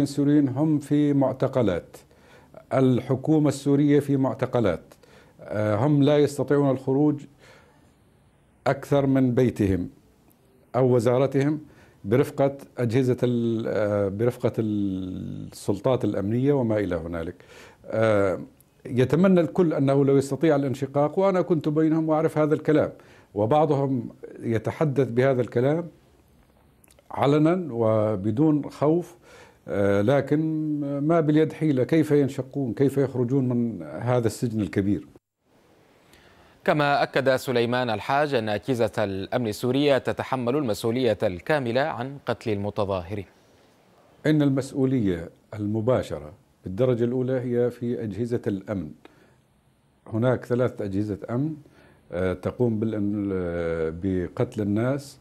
السوريين السوريين هم في معتقلات الحكومة السورية في معتقلات آه، هم لا يستطيعون الخروج أكثر من بيتهم أو وزارتهم برفقة أجهزة آه، برفقة السلطات الأمنية وما إلى هنالك آه، يتمنى الكل أنه لو يستطيع الانشقاق وأنا كنت بينهم وأعرف هذا الكلام وبعضهم يتحدث بهذا الكلام علنا وبدون خوف آه، لكن ما باليد حيلة كيف ينشقون كيف يخرجون من هذا السجن الكبير كما أكد سليمان الحاج أن أجهزة الأمن السورية تتحمل المسؤولية الكاملة عن قتل المتظاهرين إن المسؤولية المباشرة بالدرجة الأولى هي في أجهزة الأمن هناك ثلاث أجهزة أمن آه، تقوم آه، بقتل الناس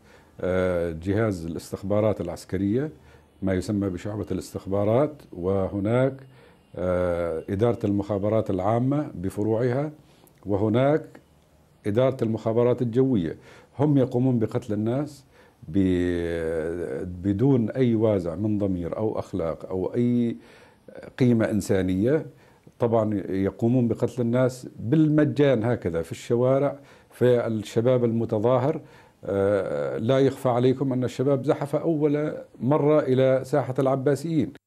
جهاز الاستخبارات العسكرية ما يسمى بشعبة الاستخبارات وهناك آه، إدارة المخابرات العامة بفروعها وهناك إدارة المخابرات الجوية هم يقومون بقتل الناس بدون أي وازع من ضمير أو أخلاق أو أي قيمة إنسانية طبعا يقومون بقتل الناس بالمجان هكذا في الشوارع في الشباب المتظاهر آه، لا يخفى عليكم أن الشباب زحف أول مرة إلى ساحة العباسيين